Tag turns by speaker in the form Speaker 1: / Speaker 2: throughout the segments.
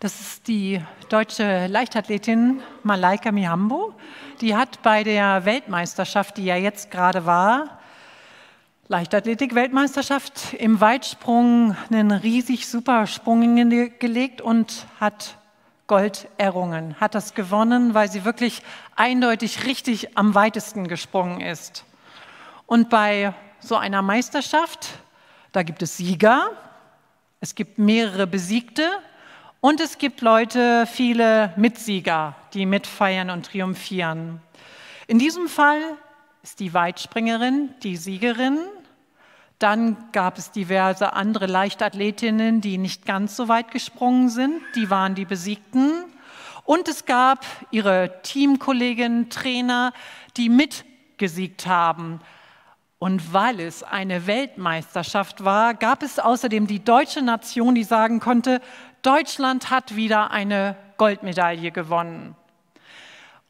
Speaker 1: Das ist die deutsche Leichtathletin Malaika Mihambo. Die hat bei der Weltmeisterschaft, die ja jetzt gerade war, Leichtathletik-Weltmeisterschaft im Weitsprung einen riesig super Sprung gelegt und hat Gold errungen, hat das gewonnen, weil sie wirklich eindeutig richtig am weitesten gesprungen ist. Und bei so einer Meisterschaft, da gibt es Sieger, es gibt mehrere Besiegte, und es gibt Leute, viele Mitsieger, die mitfeiern und triumphieren. In diesem Fall ist die Weitspringerin die Siegerin. Dann gab es diverse andere Leichtathletinnen, die nicht ganz so weit gesprungen sind. Die waren die Besiegten. Und es gab ihre Teamkolleginnen, Trainer, die mitgesiegt haben. Und weil es eine Weltmeisterschaft war, gab es außerdem die deutsche Nation, die sagen konnte, Deutschland hat wieder eine Goldmedaille gewonnen.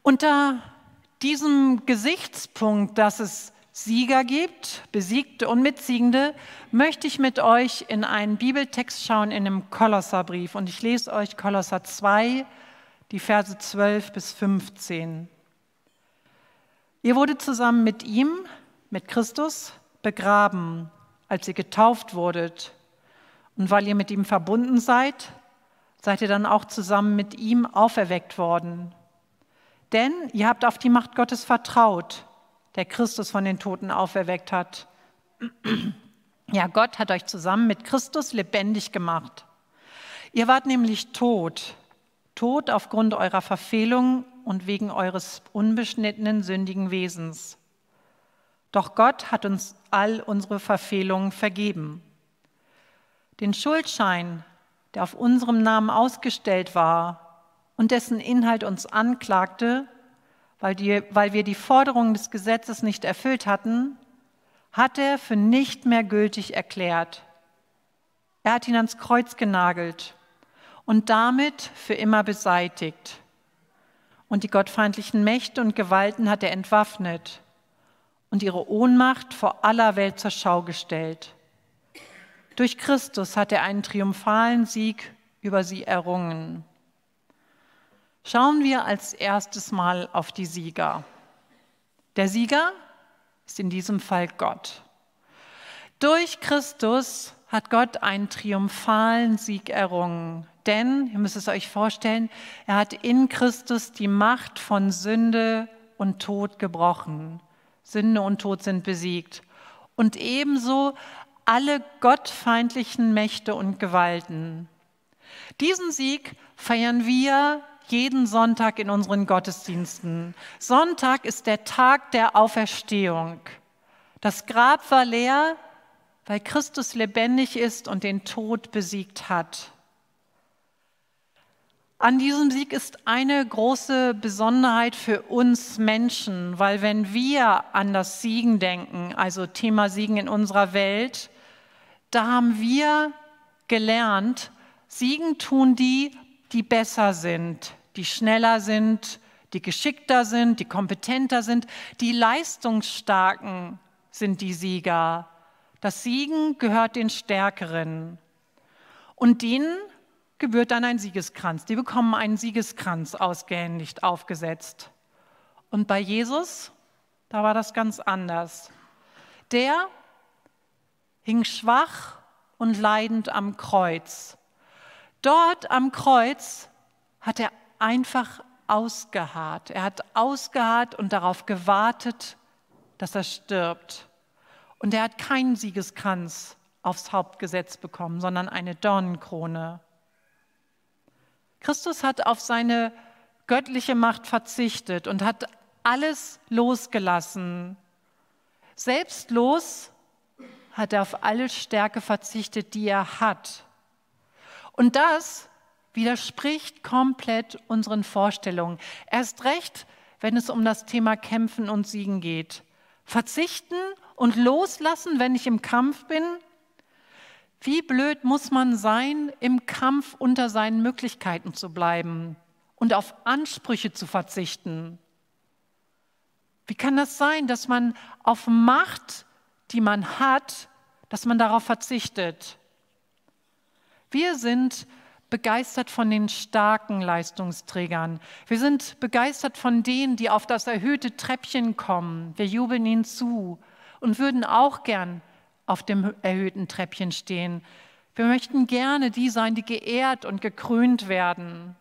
Speaker 1: Unter diesem Gesichtspunkt, dass es Sieger gibt, Besiegte und Mitsiegende, möchte ich mit euch in einen Bibeltext schauen, in dem Kolosserbrief. Und ich lese euch Kolosser 2, die Verse 12 bis 15. Ihr wurde zusammen mit ihm, mit Christus, begraben, als ihr getauft wurdet. Und weil ihr mit ihm verbunden seid, seid ihr dann auch zusammen mit ihm auferweckt worden. Denn ihr habt auf die Macht Gottes vertraut, der Christus von den Toten auferweckt hat. Ja, Gott hat euch zusammen mit Christus lebendig gemacht. Ihr wart nämlich tot, tot aufgrund eurer Verfehlung und wegen eures unbeschnittenen sündigen Wesens. Doch Gott hat uns all unsere Verfehlungen vergeben. Den Schuldschein der auf unserem Namen ausgestellt war und dessen Inhalt uns anklagte, weil, die, weil wir die Forderungen des Gesetzes nicht erfüllt hatten, hat er für nicht mehr gültig erklärt. Er hat ihn ans Kreuz genagelt und damit für immer beseitigt. Und die gottfeindlichen Mächte und Gewalten hat er entwaffnet und ihre Ohnmacht vor aller Welt zur Schau gestellt. Durch Christus hat er einen triumphalen Sieg über sie errungen. Schauen wir als erstes mal auf die Sieger. Der Sieger ist in diesem Fall Gott. Durch Christus hat Gott einen triumphalen Sieg errungen. Denn, ihr müsst es euch vorstellen, er hat in Christus die Macht von Sünde und Tod gebrochen. Sünde und Tod sind besiegt. Und ebenso alle gottfeindlichen Mächte und Gewalten. Diesen Sieg feiern wir jeden Sonntag in unseren Gottesdiensten. Sonntag ist der Tag der Auferstehung. Das Grab war leer, weil Christus lebendig ist und den Tod besiegt hat. An diesem Sieg ist eine große Besonderheit für uns Menschen, weil wenn wir an das Siegen denken, also Thema Siegen in unserer Welt, da haben wir gelernt, siegen tun die, die besser sind, die schneller sind, die geschickter sind, die kompetenter sind, die leistungsstarken sind die Sieger. Das Siegen gehört den Stärkeren. Und denen gebührt dann ein Siegeskranz. Die bekommen einen Siegeskranz ausgehändigt, aufgesetzt. Und bei Jesus, da war das ganz anders. Der hing schwach und leidend am Kreuz. Dort am Kreuz hat er einfach ausgeharrt. Er hat ausgeharrt und darauf gewartet, dass er stirbt. Und er hat keinen Siegeskranz aufs Haupt gesetzt bekommen, sondern eine Dornenkrone. Christus hat auf seine göttliche Macht verzichtet und hat alles losgelassen. Selbstlos hat er auf alle Stärke verzichtet, die er hat. Und das widerspricht komplett unseren Vorstellungen. Erst recht, wenn es um das Thema Kämpfen und Siegen geht. Verzichten und loslassen, wenn ich im Kampf bin? Wie blöd muss man sein, im Kampf unter seinen Möglichkeiten zu bleiben und auf Ansprüche zu verzichten? Wie kann das sein, dass man auf Macht die man hat, dass man darauf verzichtet. Wir sind begeistert von den starken Leistungsträgern. Wir sind begeistert von denen, die auf das erhöhte Treppchen kommen. Wir jubeln ihnen zu und würden auch gern auf dem erhöhten Treppchen stehen. Wir möchten gerne die sein, die geehrt und gekrönt werden.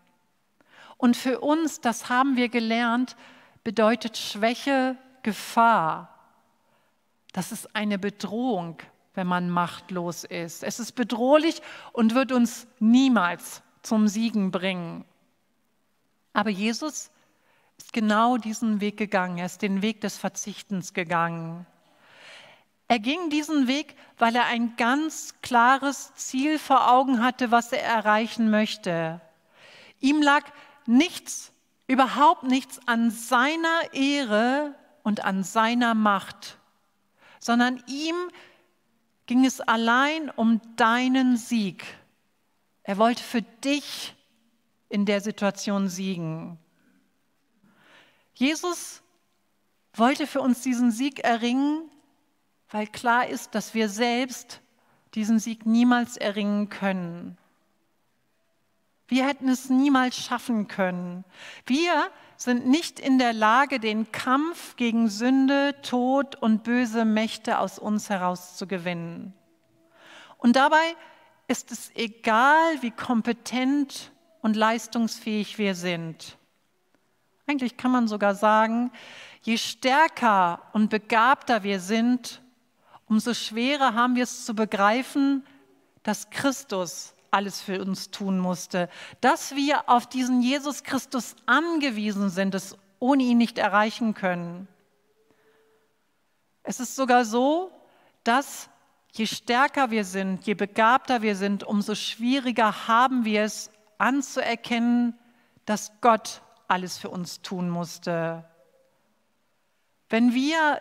Speaker 1: Und für uns, das haben wir gelernt, bedeutet Schwäche Gefahr. Das ist eine Bedrohung, wenn man machtlos ist. Es ist bedrohlich und wird uns niemals zum Siegen bringen. Aber Jesus ist genau diesen Weg gegangen. Er ist den Weg des Verzichtens gegangen. Er ging diesen Weg, weil er ein ganz klares Ziel vor Augen hatte, was er erreichen möchte. Ihm lag nichts, überhaupt nichts an seiner Ehre und an seiner Macht sondern ihm ging es allein um deinen Sieg. Er wollte für dich in der Situation siegen. Jesus wollte für uns diesen Sieg erringen, weil klar ist, dass wir selbst diesen Sieg niemals erringen können. Wir hätten es niemals schaffen können. Wir sind nicht in der Lage, den Kampf gegen Sünde, Tod und böse Mächte aus uns heraus zu gewinnen. Und dabei ist es egal, wie kompetent und leistungsfähig wir sind. Eigentlich kann man sogar sagen, je stärker und begabter wir sind, umso schwerer haben wir es zu begreifen, dass Christus alles für uns tun musste, dass wir auf diesen Jesus Christus angewiesen sind, es ohne ihn nicht erreichen können. Es ist sogar so, dass je stärker wir sind, je begabter wir sind, umso schwieriger haben wir es anzuerkennen, dass Gott alles für uns tun musste. Wenn wir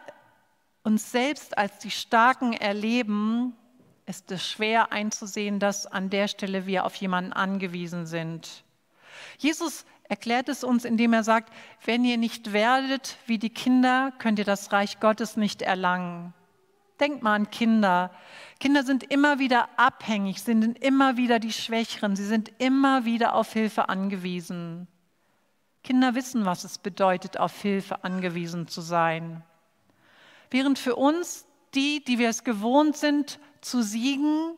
Speaker 1: uns selbst als die Starken erleben, ist es schwer einzusehen, dass an der Stelle wir auf jemanden angewiesen sind. Jesus erklärt es uns, indem er sagt, wenn ihr nicht werdet wie die Kinder, könnt ihr das Reich Gottes nicht erlangen. Denkt mal an Kinder. Kinder sind immer wieder abhängig, sind immer wieder die Schwächeren, sie sind immer wieder auf Hilfe angewiesen. Kinder wissen, was es bedeutet, auf Hilfe angewiesen zu sein. Während für uns, die, die wir es gewohnt sind, zu siegen,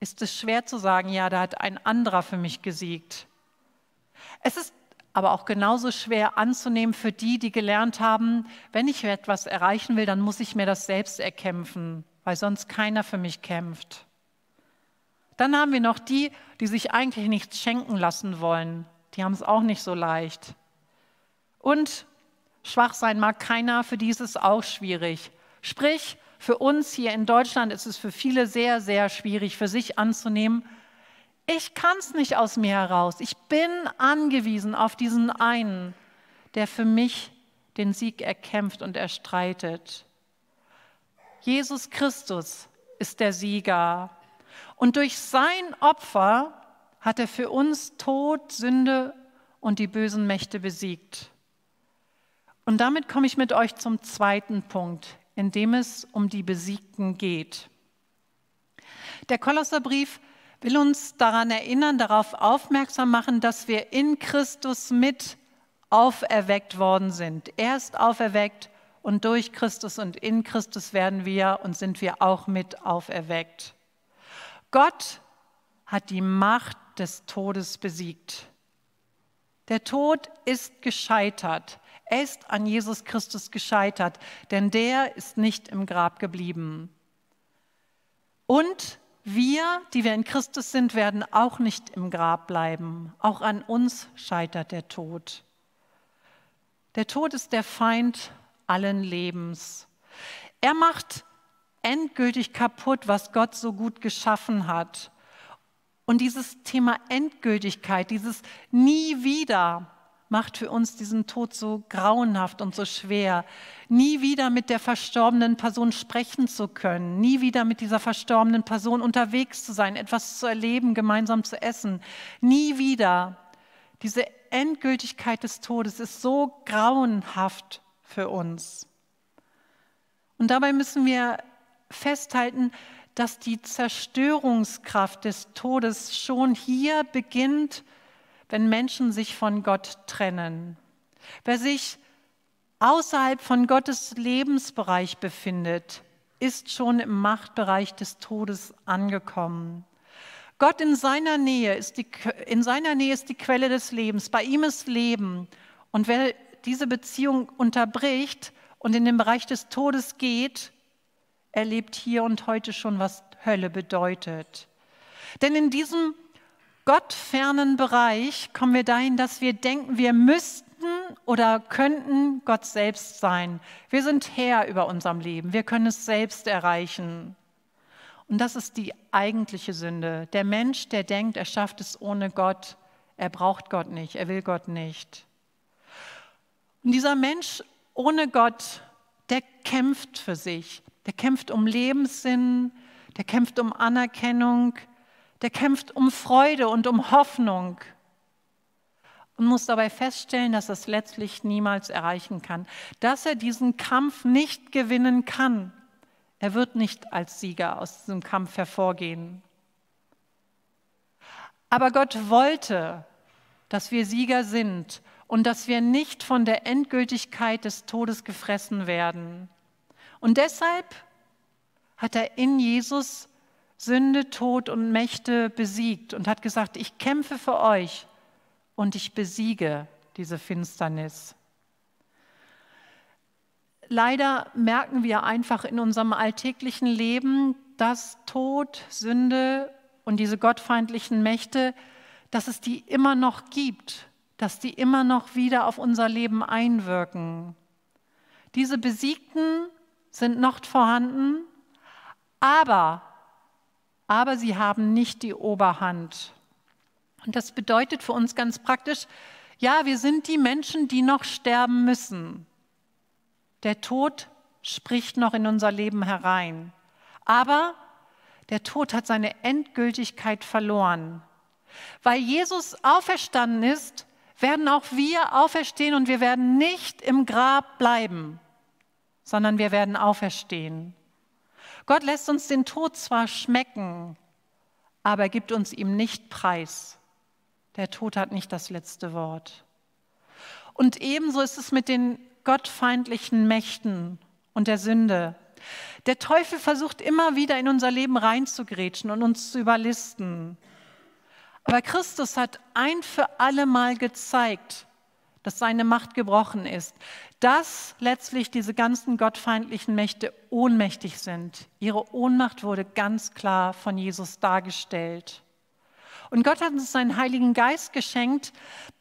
Speaker 1: ist es schwer zu sagen, ja, da hat ein anderer für mich gesiegt. Es ist aber auch genauso schwer anzunehmen für die, die gelernt haben, wenn ich etwas erreichen will, dann muss ich mir das selbst erkämpfen, weil sonst keiner für mich kämpft. Dann haben wir noch die, die sich eigentlich nichts schenken lassen wollen. Die haben es auch nicht so leicht. Und schwach sein mag keiner, für die ist es auch schwierig. Sprich, für uns hier in Deutschland ist es für viele sehr, sehr schwierig, für sich anzunehmen, ich kann es nicht aus mir heraus. Ich bin angewiesen auf diesen einen, der für mich den Sieg erkämpft und erstreitet. Jesus Christus ist der Sieger. Und durch sein Opfer hat er für uns Tod, Sünde und die bösen Mächte besiegt. Und damit komme ich mit euch zum zweiten Punkt in dem es um die Besiegten geht. Der Kolosserbrief will uns daran erinnern, darauf aufmerksam machen, dass wir in Christus mit auferweckt worden sind. Er ist auferweckt und durch Christus und in Christus werden wir und sind wir auch mit auferweckt. Gott hat die Macht des Todes besiegt. Der Tod ist gescheitert. Er ist an Jesus Christus gescheitert, denn der ist nicht im Grab geblieben. Und wir, die wir in Christus sind, werden auch nicht im Grab bleiben. Auch an uns scheitert der Tod. Der Tod ist der Feind allen Lebens. Er macht endgültig kaputt, was Gott so gut geschaffen hat. Und dieses Thema Endgültigkeit, dieses Nie wieder macht für uns diesen Tod so grauenhaft und so schwer. Nie wieder mit der verstorbenen Person sprechen zu können, nie wieder mit dieser verstorbenen Person unterwegs zu sein, etwas zu erleben, gemeinsam zu essen, nie wieder. Diese Endgültigkeit des Todes ist so grauenhaft für uns. Und dabei müssen wir festhalten, dass die Zerstörungskraft des Todes schon hier beginnt, wenn Menschen sich von Gott trennen. Wer sich außerhalb von Gottes Lebensbereich befindet, ist schon im Machtbereich des Todes angekommen. Gott in seiner Nähe ist die, in seiner Nähe ist die Quelle des Lebens, bei ihm ist Leben. Und wer diese Beziehung unterbricht und in den Bereich des Todes geht, erlebt hier und heute schon, was Hölle bedeutet. Denn in diesem gottfernen Bereich kommen wir dahin, dass wir denken, wir müssten oder könnten Gott selbst sein. Wir sind Herr über unserem Leben. Wir können es selbst erreichen. Und das ist die eigentliche Sünde. Der Mensch, der denkt, er schafft es ohne Gott. Er braucht Gott nicht. Er will Gott nicht. Und dieser Mensch ohne Gott, der kämpft für sich der kämpft um Lebenssinn, der kämpft um Anerkennung, der kämpft um Freude und um Hoffnung und muss dabei feststellen, dass er es letztlich niemals erreichen kann, dass er diesen Kampf nicht gewinnen kann. Er wird nicht als Sieger aus diesem Kampf hervorgehen. Aber Gott wollte, dass wir Sieger sind und dass wir nicht von der Endgültigkeit des Todes gefressen werden. Und deshalb hat er in Jesus Sünde, Tod und Mächte besiegt und hat gesagt, ich kämpfe für euch und ich besiege diese Finsternis. Leider merken wir einfach in unserem alltäglichen Leben, dass Tod, Sünde und diese gottfeindlichen Mächte, dass es die immer noch gibt, dass die immer noch wieder auf unser Leben einwirken. Diese besiegten sind noch vorhanden, aber, aber sie haben nicht die Oberhand. Und das bedeutet für uns ganz praktisch, ja, wir sind die Menschen, die noch sterben müssen. Der Tod spricht noch in unser Leben herein. Aber der Tod hat seine Endgültigkeit verloren. Weil Jesus auferstanden ist, werden auch wir auferstehen und wir werden nicht im Grab bleiben sondern wir werden auferstehen. Gott lässt uns den Tod zwar schmecken, aber gibt uns ihm nicht preis. Der Tod hat nicht das letzte Wort. Und ebenso ist es mit den gottfeindlichen Mächten und der Sünde. Der Teufel versucht immer wieder in unser Leben reinzugrätschen und uns zu überlisten. Aber Christus hat ein für alle Mal gezeigt, dass seine Macht gebrochen ist dass letztlich diese ganzen gottfeindlichen Mächte ohnmächtig sind. Ihre Ohnmacht wurde ganz klar von Jesus dargestellt. Und Gott hat uns seinen Heiligen Geist geschenkt,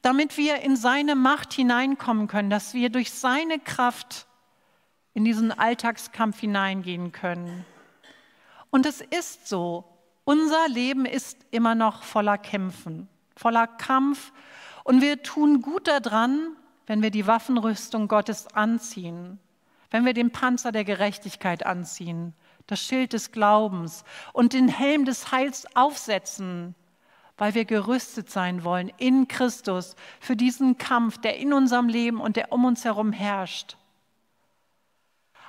Speaker 1: damit wir in seine Macht hineinkommen können, dass wir durch seine Kraft in diesen Alltagskampf hineingehen können. Und es ist so, unser Leben ist immer noch voller Kämpfen, voller Kampf. Und wir tun gut daran, wenn wir die Waffenrüstung Gottes anziehen, wenn wir den Panzer der Gerechtigkeit anziehen, das Schild des Glaubens und den Helm des Heils aufsetzen, weil wir gerüstet sein wollen in Christus für diesen Kampf, der in unserem Leben und der um uns herum herrscht.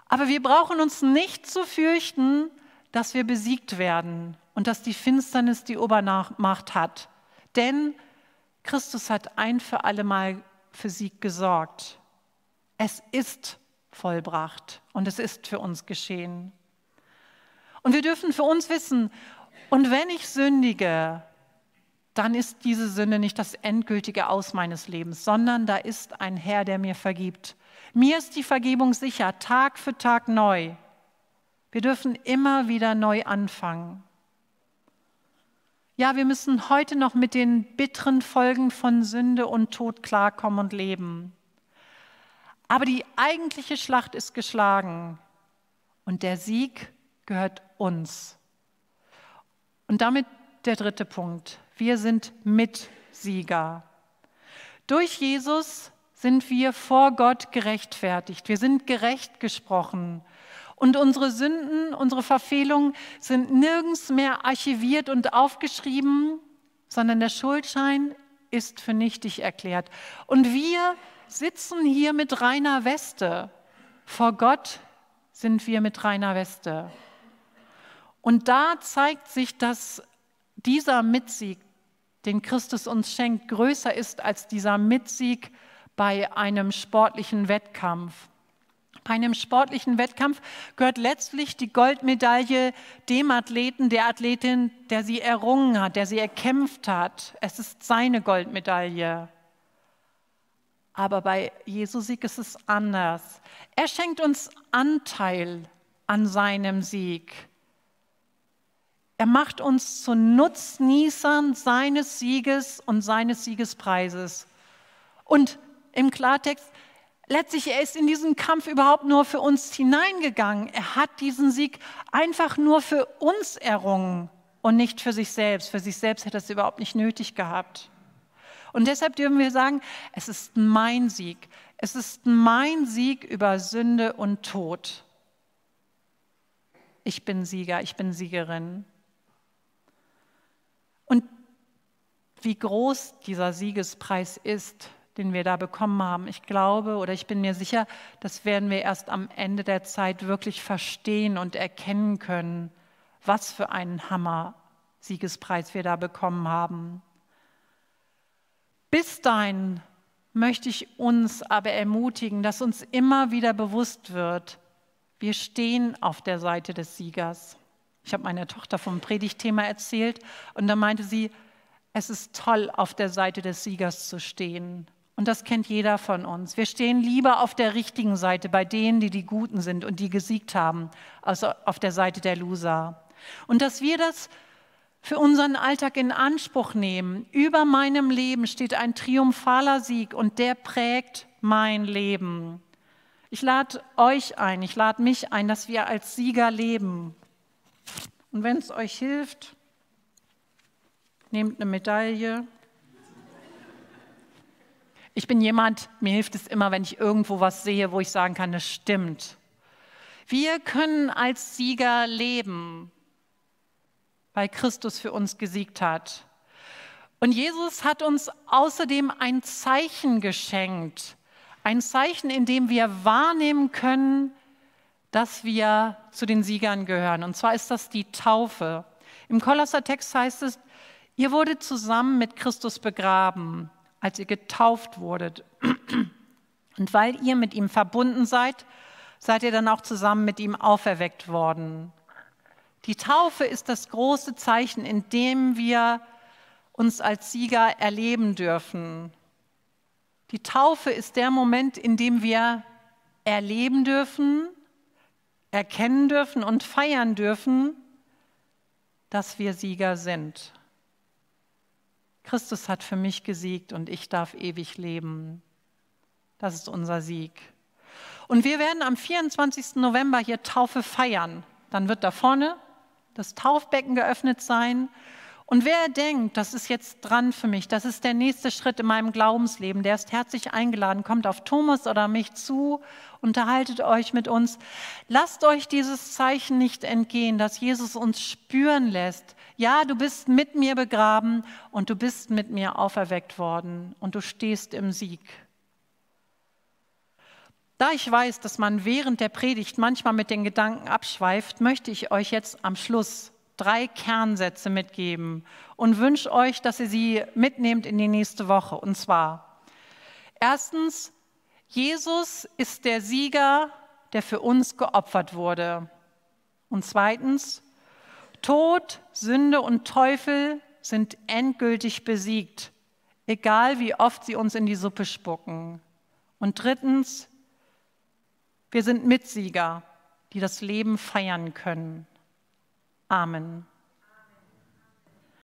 Speaker 1: Aber wir brauchen uns nicht zu fürchten, dass wir besiegt werden und dass die Finsternis die Obermacht hat. Denn Christus hat ein für alle Mal für sie gesorgt. Es ist vollbracht und es ist für uns geschehen. Und wir dürfen für uns wissen, und wenn ich sündige, dann ist diese Sünde nicht das endgültige Aus meines Lebens, sondern da ist ein Herr, der mir vergibt. Mir ist die Vergebung sicher, Tag für Tag neu. Wir dürfen immer wieder neu anfangen. Ja, wir müssen heute noch mit den bitteren Folgen von Sünde und Tod klarkommen und leben. Aber die eigentliche Schlacht ist geschlagen und der Sieg gehört uns. Und damit der dritte Punkt. Wir sind Mitsieger. Durch Jesus sind wir vor Gott gerechtfertigt. Wir sind gerecht gesprochen. Und unsere Sünden, unsere Verfehlungen sind nirgends mehr archiviert und aufgeschrieben, sondern der Schuldschein ist für nichtig erklärt. Und wir sitzen hier mit reiner Weste. Vor Gott sind wir mit reiner Weste. Und da zeigt sich, dass dieser Mitsieg, den Christus uns schenkt, größer ist als dieser Mitsieg bei einem sportlichen Wettkampf. Bei einem sportlichen Wettkampf gehört letztlich die Goldmedaille dem Athleten, der Athletin, der sie errungen hat, der sie erkämpft hat. Es ist seine Goldmedaille. Aber bei Jesus Sieg ist es anders. Er schenkt uns Anteil an seinem Sieg. Er macht uns zu Nutznießern seines Sieges und seines Siegespreises. Und im Klartext, letztlich, er ist in diesen Kampf überhaupt nur für uns hineingegangen. Er hat diesen Sieg einfach nur für uns errungen und nicht für sich selbst. Für sich selbst hätte er es überhaupt nicht nötig gehabt. Und deshalb dürfen wir sagen, es ist mein Sieg. Es ist mein Sieg über Sünde und Tod. Ich bin Sieger, ich bin Siegerin. Und wie groß dieser Siegespreis ist, den wir da bekommen haben. Ich glaube oder ich bin mir sicher, das werden wir erst am Ende der Zeit wirklich verstehen und erkennen können, was für einen Hammer Siegespreis wir da bekommen haben. Bis dahin möchte ich uns aber ermutigen, dass uns immer wieder bewusst wird, wir stehen auf der Seite des Siegers. Ich habe meiner Tochter vom Predigtthema erzählt und da meinte sie, es ist toll, auf der Seite des Siegers zu stehen. Und das kennt jeder von uns. Wir stehen lieber auf der richtigen Seite bei denen, die die Guten sind und die gesiegt haben, als auf der Seite der Loser. Und dass wir das für unseren Alltag in Anspruch nehmen. Über meinem Leben steht ein triumphaler Sieg und der prägt mein Leben. Ich lade euch ein, ich lade mich ein, dass wir als Sieger leben. Und wenn es euch hilft, nehmt eine Medaille, ich bin jemand, mir hilft es immer, wenn ich irgendwo was sehe, wo ich sagen kann, das stimmt. Wir können als Sieger leben, weil Christus für uns gesiegt hat. Und Jesus hat uns außerdem ein Zeichen geschenkt. Ein Zeichen, in dem wir wahrnehmen können, dass wir zu den Siegern gehören. Und zwar ist das die Taufe. Im Kolossertext heißt es, ihr wurde zusammen mit Christus begraben als ihr getauft wurdet. Und weil ihr mit ihm verbunden seid, seid ihr dann auch zusammen mit ihm auferweckt worden. Die Taufe ist das große Zeichen, in dem wir uns als Sieger erleben dürfen. Die Taufe ist der Moment, in dem wir erleben dürfen, erkennen dürfen und feiern dürfen, dass wir Sieger sind. Christus hat für mich gesiegt und ich darf ewig leben. Das ist unser Sieg. Und wir werden am 24. November hier Taufe feiern. Dann wird da vorne das Taufbecken geöffnet sein. Und wer denkt, das ist jetzt dran für mich, das ist der nächste Schritt in meinem Glaubensleben, der ist herzlich eingeladen, kommt auf Thomas oder mich zu, unterhaltet euch mit uns. Lasst euch dieses Zeichen nicht entgehen, dass Jesus uns spüren lässt, ja, du bist mit mir begraben und du bist mit mir auferweckt worden und du stehst im Sieg. Da ich weiß, dass man während der Predigt manchmal mit den Gedanken abschweift, möchte ich euch jetzt am Schluss drei Kernsätze mitgeben und wünsche euch, dass ihr sie mitnehmt in die nächste Woche. Und zwar, erstens, Jesus ist der Sieger, der für uns geopfert wurde. Und zweitens, Tod, Sünde und Teufel sind endgültig besiegt, egal wie oft sie uns in die Suppe spucken. Und drittens, wir sind Mitsieger, die das Leben feiern können. Amen.